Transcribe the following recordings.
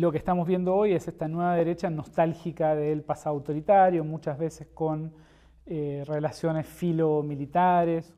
Lo que estamos viendo hoy es esta nueva derecha nostálgica del pasado autoritario, muchas veces con eh, relaciones filomilitares.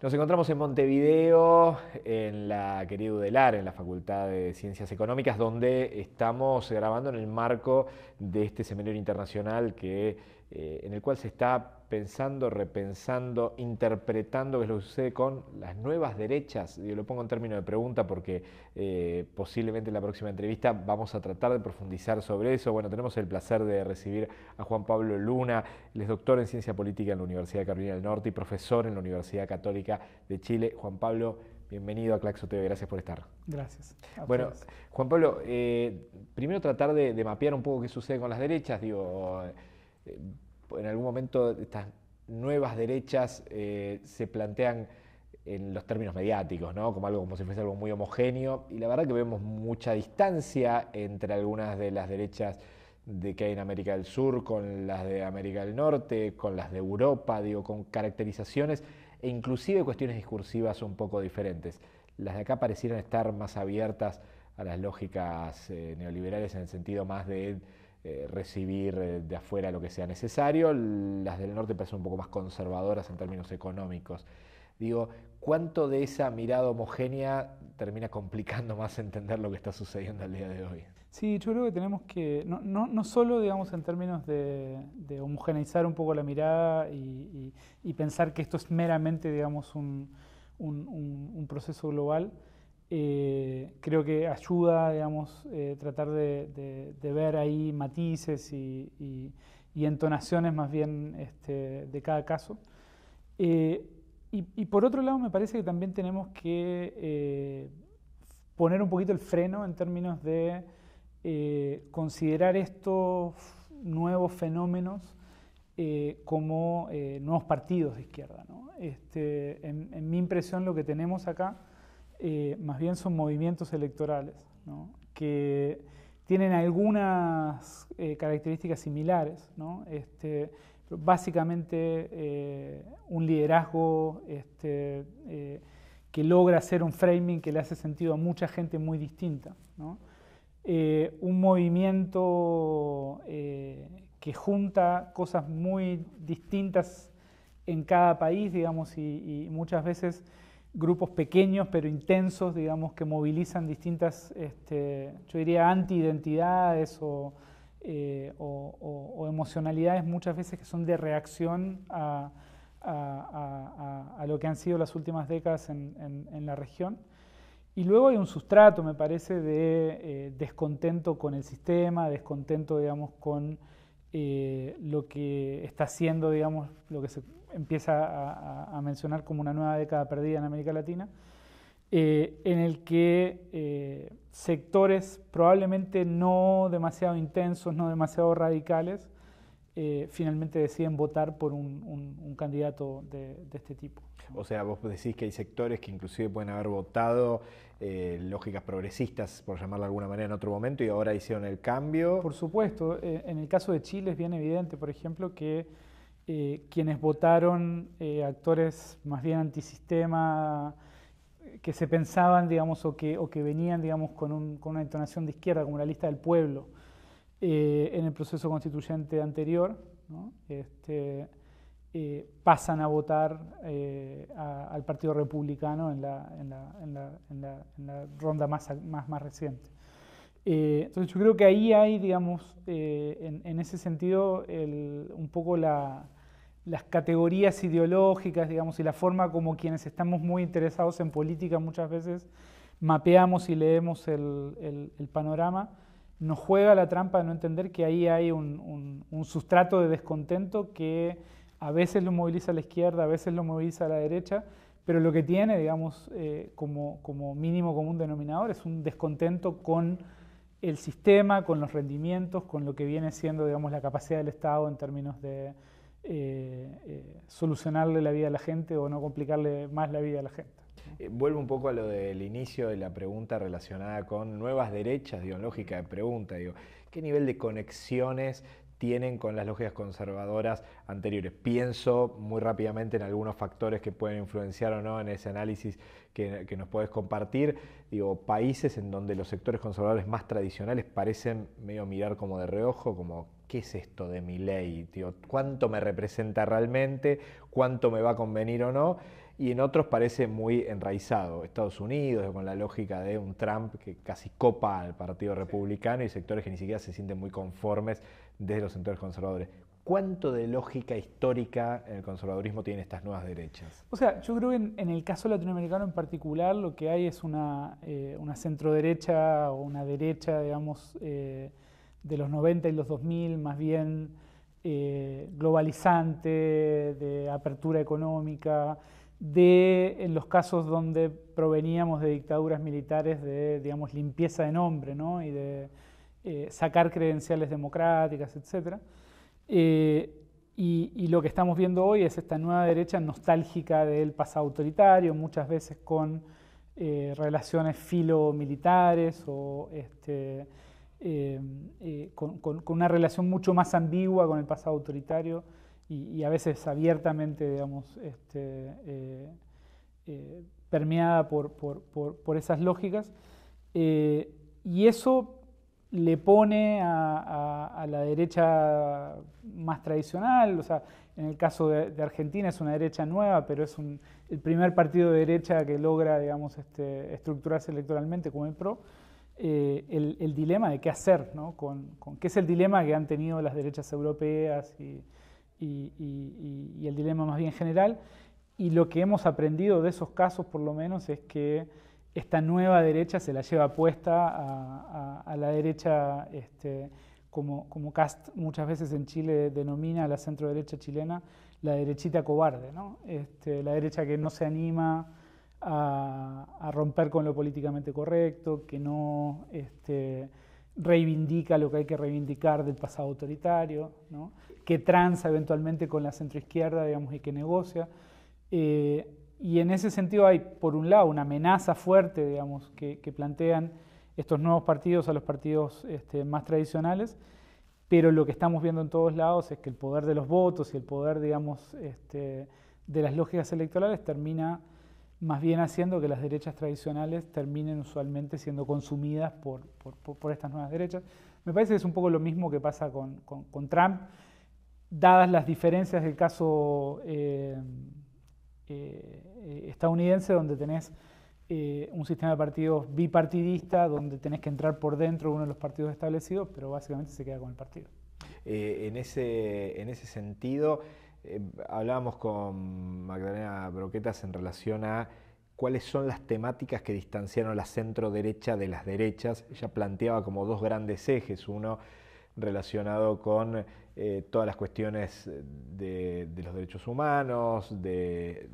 Nos encontramos en Montevideo, en la querida Udelar, en la Facultad de Ciencias Económicas, donde estamos grabando en el marco de este seminario internacional que eh, en el cual se está pensando, repensando, interpretando qué es lo que sucede con las nuevas derechas. Yo lo pongo en términos de pregunta porque eh, posiblemente en la próxima entrevista vamos a tratar de profundizar sobre eso. Bueno, tenemos el placer de recibir a Juan Pablo Luna, él es doctor en ciencia política en la Universidad de Carolina del Norte y profesor en la Universidad Católica de Chile. Juan Pablo, Bienvenido a Claxo TV, gracias por estar. Gracias. Bueno, Juan Pablo, eh, primero tratar de, mapear un poco qué sucede con las derechas en algún momento estas nuevas derechas eh, se plantean en los términos mediáticos, ¿no? como algo como si fuese algo muy homogéneo, y la verdad que vemos mucha distancia entre algunas de las derechas de que hay en América del Sur, con las de América del Norte, con las de Europa, digo, con caracterizaciones e inclusive cuestiones discursivas un poco diferentes. Las de acá parecieron estar más abiertas a las lógicas eh, neoliberales en el sentido más de eh, recibir eh, de afuera lo que sea necesario. Las del norte parecen un poco más conservadoras en términos económicos. Digo, ¿cuánto de esa mirada homogénea termina complicando más entender lo que está sucediendo al día de hoy? Sí, yo creo que tenemos que, no, no, no solo digamos en términos de, homogeneizar un poco la mirada y, pensar que esto es meramente digamos un, un proceso global, eh, creo que ayuda, digamos, eh, tratar de, ver ahí matices y, entonaciones más bien este, de cada caso. Eh, y, por otro lado, me parece que también tenemos que poner un poquito el freno en términos de considerar estos nuevos fenómenos como nuevos partidos de izquierda. Este, en mi impresión, lo que tenemos acá eh, más bien son movimientos electorales, que tienen algunas eh, características similares, este, básicamente eh, un liderazgo este, que logra hacer un framing que le hace sentido a mucha gente muy distinta, un movimiento que junta cosas muy distintas en cada país, digamos, y muchas veces grupos pequeños pero intensos, digamos, que movilizan distintas, este, yo diría, anti-identidades eh, o, emocionalidades muchas veces que son de reacción a, lo que han sido las últimas décadas en, la región. Y luego hay un sustrato, me parece, de eh, descontento con el sistema, descontento, digamos, con eh, lo que está haciendo, digamos, lo que se empieza a, mencionar como una nueva década perdida en América Latina, eh, en el que eh, sectores probablemente no demasiado intensos, no demasiado radicales, eh, finalmente deciden votar por un, candidato de, este tipo. O sea, vos decís que hay sectores que inclusive pueden haber votado lógicas progresistas, por llamarlo de alguna manera, en otro momento y ahora hicieron el cambio. Por supuesto, en el caso de Chile es bien evidente, por ejemplo, que eh, quienes votaron eh, actores más bien antisistema, que se pensaban, o que, venían, con, una entonación de izquierda, como la lista del pueblo, eh, en el proceso constituyente anterior, este, pasan a votar al Partido Republicano en la, ronda más, más reciente. Eh, entonces yo creo que ahí hay, digamos, eh, en, ese sentido, un poco las categorías ideológicas, digamos, y la forma como quienes estamos muy interesados en política muchas veces mapeamos y leemos el, panorama, nos juega la trampa de no entender que ahí hay un, sustrato de descontento que a veces lo moviliza a la izquierda, a veces lo moviliza a la derecha, pero lo que tiene, digamos, eh, como mínimo común denominador es un descontento con el sistema, con los rendimientos, con lo que viene siendo digamos, la capacidad del Estado en términos de eh, eh, solucionarle la vida a la gente o no complicarle más la vida a la gente. Eh, vuelvo un poco a lo del inicio de la pregunta relacionada con nuevas derechas, ideológicas de pregunta, ¿qué nivel de conexiones tienen con las lógicas conservadoras anteriores. Pienso muy rápidamente en algunos factores que pueden influenciar o no en ese análisis que, nos puedes compartir. Digo, países en donde los sectores conservadores más tradicionales parecen medio mirar como de reojo, como ¿qué es esto de mi ley? Digo, ¿Cuánto me representa realmente? ¿Cuánto me va a convenir o no? y en otros parece muy enraizado. Estados Unidos, con la lógica de un Trump que casi copa al Partido Republicano y sectores que ni siquiera se sienten muy conformes desde los centros conservadores. ¿Cuánto de lógica histórica el conservadurismo tiene estas nuevas derechas? O sea, yo creo que en, el caso latinoamericano en particular lo que hay es una, eh, una centroderecha o una derecha, digamos, eh, de los 90 y los 2000, más bien eh, globalizante, de apertura económica, de en los casos donde proveníamos de dictaduras militares de, digamos, limpieza de nombre ¿no? Eh, sacar credenciales democráticas, etc. Eh, y, lo que estamos viendo hoy es esta nueva derecha nostálgica del pasado autoritario, muchas veces con relaciones eh, relaciones filomilitares o este, con, una relación mucho más ambigua con el pasado autoritario y, a veces abiertamente, digamos, este, permeada por, por, esas lógicas. y eso le pone a, la derecha más tradicional, o sea, en el caso de, Argentina es una derecha nueva, pero es el primer partido de derecha que logra, digamos, este, estructurarse electoralmente como el PRO, eh, el, dilema de qué hacer, ¿no? Con, ¿Qué es el dilema que han tenido las derechas europeas y el dilema más bien general? Y lo que hemos aprendido de esos casos, por lo menos, es que esta nueva derecha se la lleva puesta a, la derecha, este, como, como Cast muchas veces en Chile denomina a la centro derecha chilena, la derechita cobarde, este, la derecha que no se anima a, romper con lo políticamente correcto, que no este, reivindica lo que hay que reivindicar del pasado autoritario, que tranza eventualmente con la centroizquierda, digamos, y que negocia. Eh, y en ese sentido hay, por un lado, una amenaza fuerte, digamos, que, plantean estos nuevos partidos a los partidos este, más tradicionales, pero lo que estamos viendo en todos lados es que el poder de los votos y el poder, digamos, este, de las lógicas electorales termina más bien haciendo que las derechas tradicionales terminen usualmente siendo consumidas por, estas nuevas derechas. Me parece que es un poco lo mismo que pasa con, Trump, dadas las diferencias del caso eh, eh, estadounidense donde tenés eh, un sistema de partidos bipartidista, donde tenés que entrar por dentro uno de los partidos establecidos, pero básicamente se queda con el partido. Eh, en, ese, en ese sentido, hablábamos con Magdalena Broquetas en relación a cuáles son las temáticas que distanciaron la centro derecha de las derechas. Ella planteaba como dos grandes ejes, uno relacionado con eh, todas las cuestiones de, los derechos humanos, de,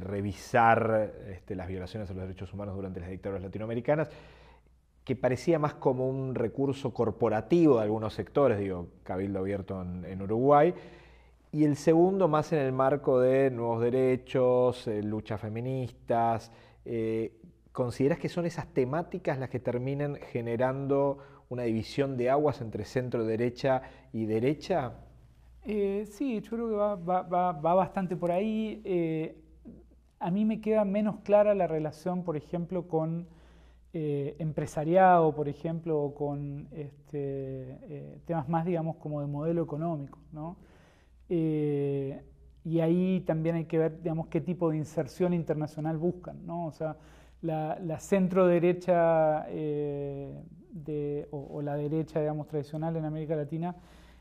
revisar este, las violaciones a los derechos humanos durante las dictaduras latinoamericanas, que parecía más como un recurso corporativo de algunos sectores, digo, Cabildo Abierto en, Uruguay, y el segundo más en el marco de nuevos derechos, eh, luchas feministas. Eh, ¿Consideras que son esas temáticas las que terminan generando una división de aguas entre centro-derecha y derecha? Eh, sí, yo creo que va, bastante por ahí. Eh, a mí me queda menos clara la relación, por ejemplo, con eh, empresariado, por ejemplo, o con este, temas más, digamos, como de modelo económico. y ahí también hay que ver, digamos, qué tipo de inserción internacional buscan. ¿no? O sea, la centro-derecha o, la derecha, digamos, tradicional en América Latina,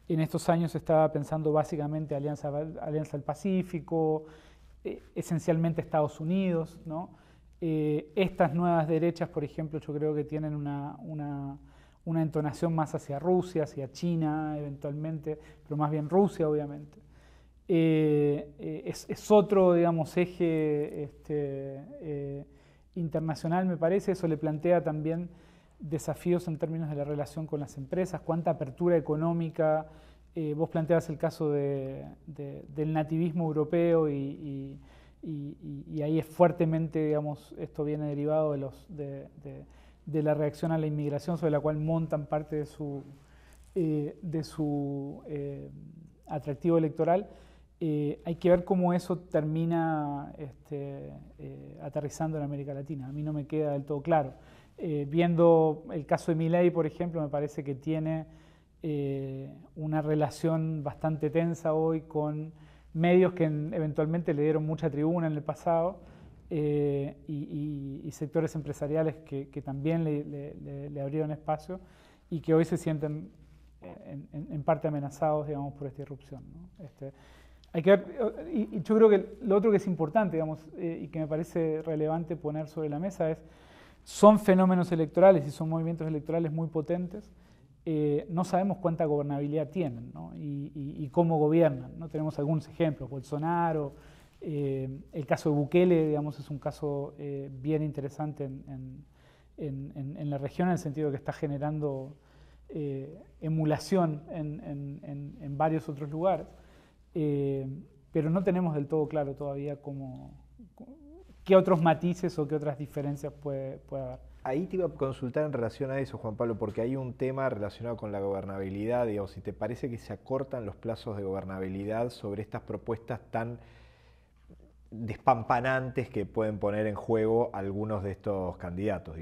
en estos años estaba pensando básicamente Alianza, Alianza del Pacífico, eh, esencialmente Estados Unidos, eh, estas nuevas derechas, por ejemplo, yo creo que tienen una, entonación más hacia Rusia, hacia China, eventualmente, pero más bien Rusia, obviamente. Eh, es, otro, digamos, eje este, internacional, me parece, eso le plantea también desafíos en términos de la relación con las empresas, cuánta apertura económica. Eh, vos planteabas el caso del nativismo europeo y, ahí es fuertemente, digamos, esto viene derivado de, la reacción a la inmigración sobre la cual montan parte de su, eh, de su eh, atractivo electoral. hay que ver cómo eso termina este, aterrizando en América Latina. A mí no me queda del todo claro. Eh, viendo el caso de Milei, por ejemplo, me parece que tiene eh, una relación bastante tensa hoy con medios que eventualmente le dieron mucha tribuna en el pasado eh, y, sectores empresariales que, también le, abrieron espacio y que hoy se sienten en, parte amenazados, digamos, por esta irrupción. Este, y, yo creo que lo otro que es importante, y que me parece relevante poner sobre la mesa es son fenómenos electorales y son movimientos electorales muy potentes, eh, no sabemos cuánta gobernabilidad tienen y, cómo gobiernan. ¿no? Tenemos algunos ejemplos, Bolsonaro, eh, el caso de Bukele, digamos, es un caso eh, bien interesante en, la región en el sentido que está generando emulación en, varios otros lugares, pero no tenemos del todo claro todavía cómo qué otros matices o qué otras diferencias puede, haber. Ahí te iba a consultar en relación a eso, Juan Pablo, porque hay un tema relacionado con la gobernabilidad, si te parece que se acortan los plazos de gobernabilidad sobre estas propuestas tan despampanantes que pueden poner en juego algunos de estos candidatos.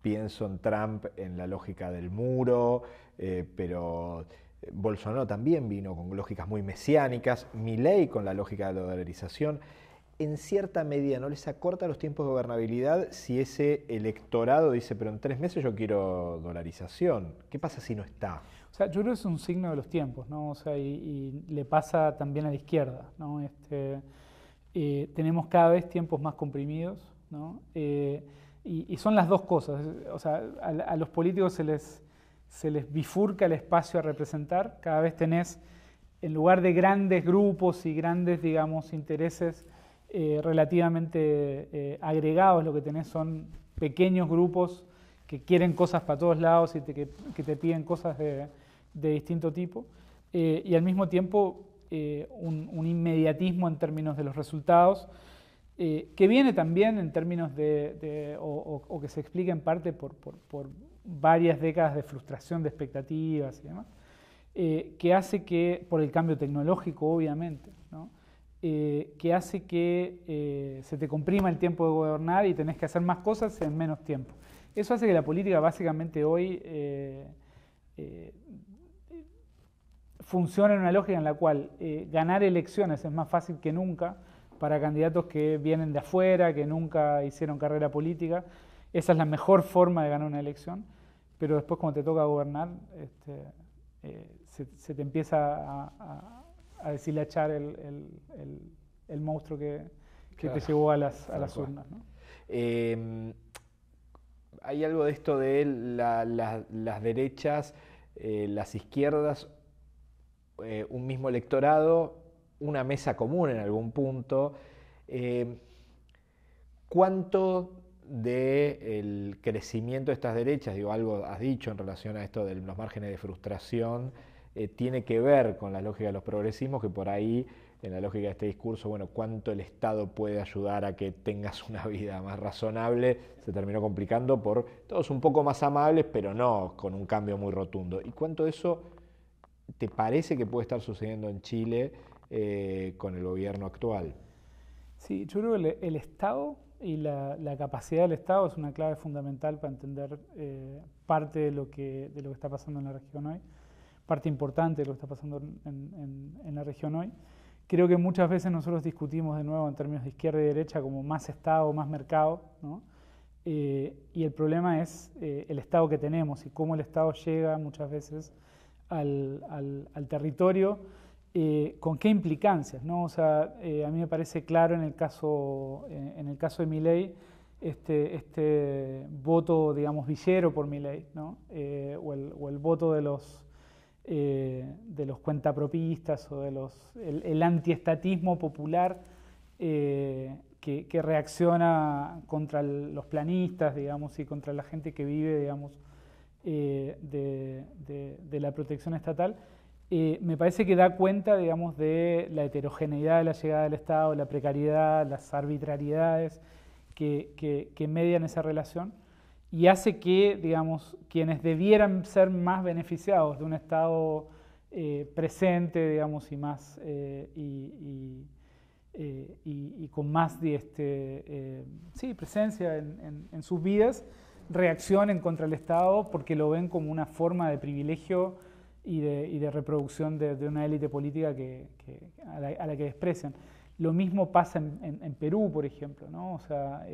pienso en Trump en la lógica del muro, eh, pero eh, Bolsonaro también vino con lógicas muy mesiánicas, Milley con la lógica de la dolarización en cierta medida no les acorta los tiempos de gobernabilidad si ese electorado dice, pero en tres meses yo quiero dolarización? ¿Qué pasa si no está? O sea, yo creo que es un signo de los tiempos, ¿no? O sea, y, le pasa también a la izquierda, ¿no? Este, eh, tenemos cada vez tiempos más comprimidos, ¿no? Eh, y, son las dos cosas. O sea, a, los políticos se les, se les bifurca el espacio a representar. Cada vez tenés, en lugar de grandes grupos y grandes, digamos, intereses eh, relativamente eh, agregados, lo que tenés son pequeños grupos que quieren cosas para todos lados y que, te piden cosas de, distinto tipo, eh, y al mismo tiempo un, inmediatismo en términos de los resultados, que viene también en términos de, o, que se explica en parte por, varias décadas de frustración de expectativas y demás, que hace que, por el cambio tecnológico obviamente, eh, que hace que eh, se te comprima el tiempo de gobernar y tenés que hacer más cosas en menos tiempo. Eso hace que la política básicamente hoy eh, funcione en una lógica en la cual ganar elecciones es más fácil que nunca para candidatos que vienen de afuera, que nunca hicieron carrera política. Esa es la mejor forma de ganar una elección, pero después cuando te toca gobernar, este, se, te empieza a a decirle a el, el, monstruo que, te llevó a las, urnas. Em, hay algo de esto de las derechas, eh, las izquierdas, eh, un mismo electorado, una mesa común en algún punto. Em, ¿Cuánto del crecimiento de estas derechas, digo, algo has dicho en relación a esto de los márgenes de frustración, eh, tiene que ver con la lógica de los progresismos, que por ahí, en la lógica de este discurso, bueno, cuánto el Estado puede ayudar a que tengas una vida más razonable, se terminó complicando por todos un poco más amables, pero no con un cambio muy rotundo. ¿Y cuánto eso te parece que puede estar sucediendo en Chile eh, con el gobierno actual? Sí, yo creo que el, Estado y la, capacidad del Estado es una clave fundamental para entender eh, parte de lo, de lo que está pasando en la región hoy parte importante de lo que está pasando en, la región hoy. Creo que muchas veces nosotros discutimos de nuevo en términos de izquierda y derecha como más Estado, más mercado, eh, y el problema es eh, el Estado que tenemos y cómo el Estado llega muchas veces al, territorio, eh, con qué implicancias, ¿no? O sea, a mí me parece claro en el caso, en el caso de mi ley, este, este voto, digamos, villero por mi ley, o, el, o el voto de los eh, de los cuentapropistas o de los, el, antiestatismo popular eh, que, reacciona contra los planistas, digamos, y contra la gente que vive, digamos, eh, de, la protección estatal, me parece que da cuenta, digamos, de la heterogeneidad de la llegada del Estado, la precariedad, las arbitrariedades que median esa relación y hace que, digamos, quienes debieran ser más beneficiados de un Estado eh, presente, digamos, y más eh, eh, y, con más este, presencia en, sus vidas, reaccionen contra el Estado porque lo ven como una forma de privilegio y de, de reproducción de, una élite política que, a, la, que desprecian. Lo mismo pasa en, en Perú, por ejemplo, O sea,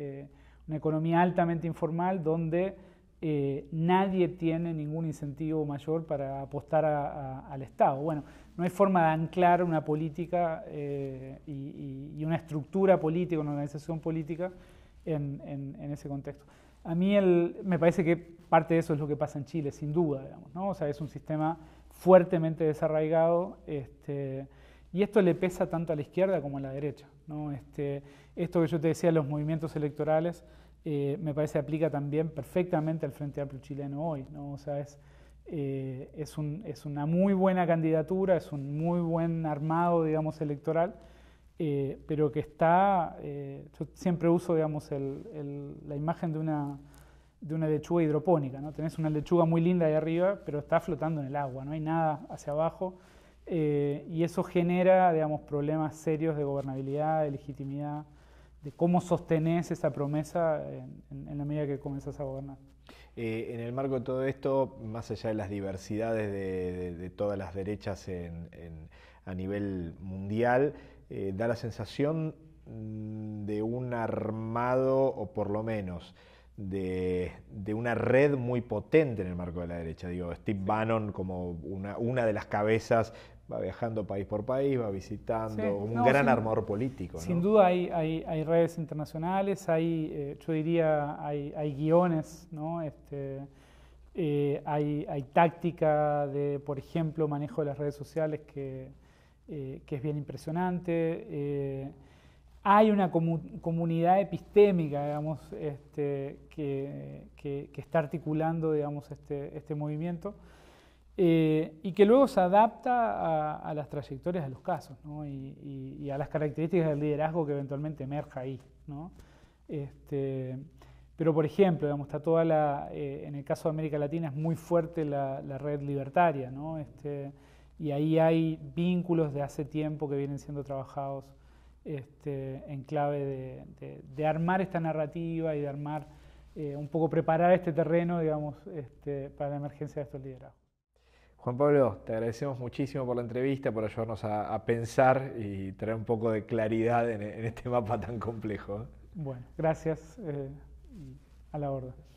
una economía altamente informal donde eh, nadie tiene ningún incentivo mayor para apostar al Estado. Bueno, no hay forma de anclar una política eh, y, una estructura política, una organización política en, ese contexto. A mí me parece que parte de eso es lo que pasa en Chile, sin duda, digamos, ¿no? O sea, es un sistema fuertemente desarraigado este, y esto le pesa tanto a la izquierda como a la derecha. Este, esto que yo te decía, los movimientos electorales, eh, me parece aplica también perfectamente al Frente Amplio Chileno hoy. O sea, es, eh, es, una muy buena candidatura, es un muy buen armado, digamos, electoral, eh, pero que está, yo siempre uso, digamos, la imagen de una, de una lechuga hidropónica. ¿no? Tenés una lechuga muy linda ahí arriba, pero está flotando en el agua, no hay nada hacia abajo. Eh, y eso genera, digamos, problemas serios de gobernabilidad, de legitimidad, de cómo sostenés esa promesa en, la medida que comenzás a gobernar. Eh, en el marco de todo esto, más allá de las diversidades de, todas las derechas a nivel mundial, eh, da la sensación mm, de un armado, o por lo menos, de, una red muy potente en el marco de la derecha. Digo, Steve Bannon como una de las cabezas va viajando país por país, va visitando un gran sin, armador político. Sin duda hay, redes internacionales, hay, eh, yo diría, hay, guiones, este, eh, hay, táctica de, por ejemplo, manejo de las redes sociales que, eh, es bien impresionante. hay una comunidad epistémica, este, que, está articulando, este, este movimiento. Eh, y que luego se adapta a, las trayectorias de los casos y, a las características del liderazgo que eventualmente emerja ahí. Este, pero, por ejemplo, digamos, está toda la, eh, en el caso de América Latina es muy fuerte la, red libertaria, este, y ahí hay vínculos de hace tiempo que vienen siendo trabajados este, en clave de, armar esta narrativa y de armar, eh, un poco preparar este terreno, digamos, para la emergencia de estos liderazgos. Juan Pablo, te agradecemos muchísimo por la entrevista, por ayudarnos a, pensar y traer un poco de claridad en, este mapa tan complejo. ¿eh? Bueno, gracias. Eh, a la orden.